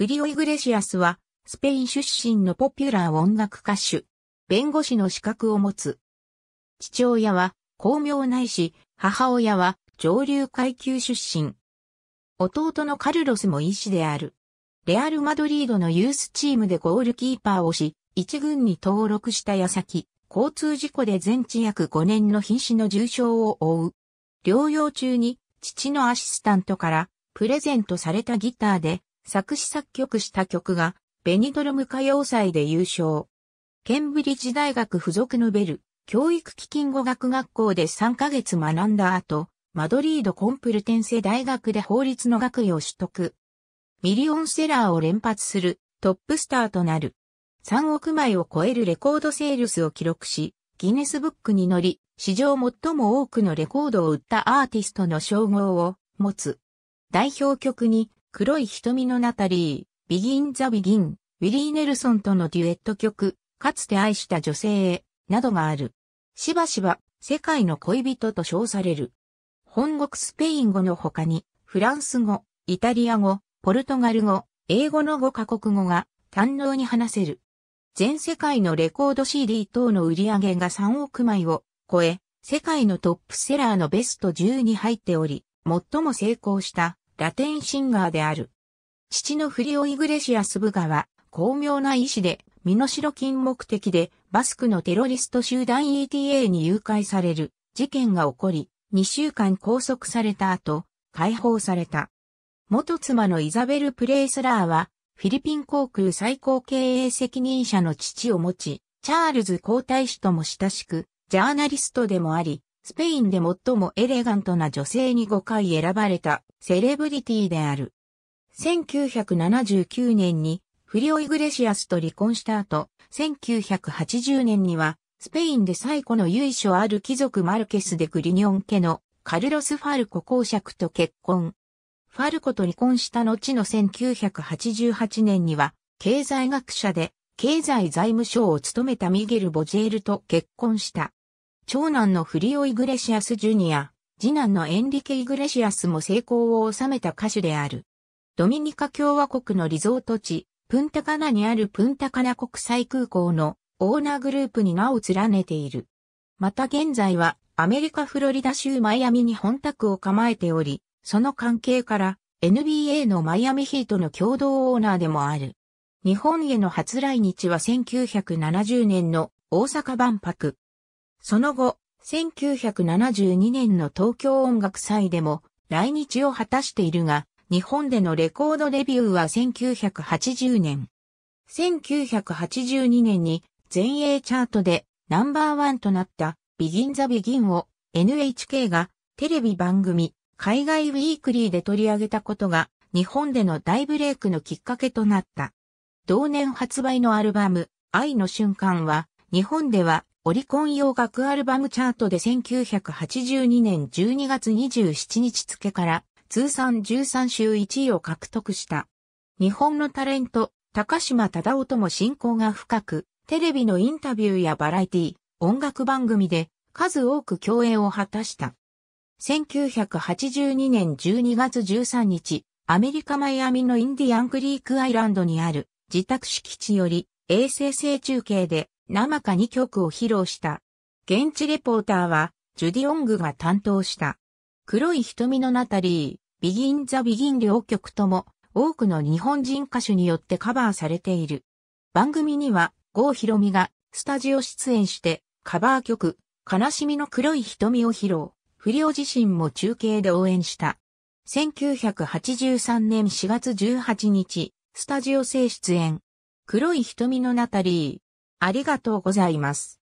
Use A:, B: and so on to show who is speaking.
A: フリオ・イグレシアスは、スペイン出身のポピュラー音楽歌手、弁護士の資格を持つ。父親は、巧妙ないし、母親は、上流階級出身。弟のカルロスも医師である。レアル・マドリードのユースチームでゴールキーパーをし、一軍に登録した矢先、交通事故で全治約5年の瀕死の重傷を負う。療養中に、父のアシスタントから、プレゼントされたギターで、作詞作曲した曲が、ベニドルム歌謡祭で優勝。ケンブリッジ大学附属のベル、教育基金語学学校で3ヶ月学んだ後、マドリードコンプルテンセ大学で法律の学位を取得。ミリオンセラーを連発するトップスターとなる。3億枚を超えるレコードセールスを記録し、ギネスブックに乗り、史上最も多くのレコードを売ったアーティストの称号を持つ。代表曲に黒い瞳のナタリー、ビギン・ザ・ビギン、ウィリー・ネルソンとのデュエット曲、かつて愛した女性へ、などがある。しばしば、世界の恋人と称される。本国スペイン語の他に、フランス語、イタリア語、ポルトガル語、英語の5カ国語が、堪能に話せる。全世界のレコード CD 等の売り上げが3億枚を超え、世界のトップセラーのベスト10に入っており、最も成功したラテンシンガーである。父のフリオ・イグレシアス・ブガは、巧妙な医師で、身代金目的で、バスクのテロリスト集団 ETA に誘拐される事件が起こり、2週間拘束された後、解放された。元妻のイザベル・プレイスラーは、フィリピン航空最高経営責任者の父を持ち、チャールズ皇太子とも親しく、ジャーナリストでもあり、スペインで最もエレガントな女性に5回選ばれたセレブリティである。1979年にフリオ・イグレシアスと離婚した後、1980年にはスペインで最古の由緒ある貴族マルケス・デ・グリニョン家のカルロス・ファルコ公爵と結婚。ファルコと離婚した後の1988年には、経済学者で経済財務省を務めたミゲル・ボジェールと結婚した。長男のフリオ・イグレシアス・ジュニア、次男のエンリケ・イグレシアスも成功を収めた歌手である。ドミニカ共和国のリゾート地、プンタカナにあるプンタカナ国際空港のオーナーグループに名を連ねている。また現在はアメリカフロリダ州マイアミに本宅を構えており、その関係から NBA のマイアミヒートの共同オーナーでもある。日本への初来日は1970年の大阪万博。その後、1972年の東京音楽祭でも来日を果たしているが、日本でのレコードデビューは1980年。1982年に全英チャートでナンバーワンとなったビギンザビギンを NHK がテレビ番組海外ウィークリーで取り上げたことが日本での大ブレイクのきっかけとなった。同年発売のアルバム愛の瞬間は日本ではオリコン洋楽アルバムチャートで1982年12月27日付から通算13週1位を獲得した。日本のタレント、高島忠夫とも親交が深く、テレビのインタビューやバラエティ、音楽番組で数多く共演を果たした。1982年12月13日、アメリカマイアミのインディアンクリークアイランドにある自宅敷地より衛星星中継で生か2曲を披露した。現地レポーターは、ジュディ・オングが担当した。黒い瞳のナタリー、ビギン・ザ・ビギン両曲とも、多くの日本人歌手によってカバーされている。番組には、郷ひろみが、スタジオ出演して、カバー曲、悲しみの黒い瞳を披露、不良自身も中継で応援した。1983年4月18日、スタジオ生出演。黒い瞳のナタリー、ありがとうございます。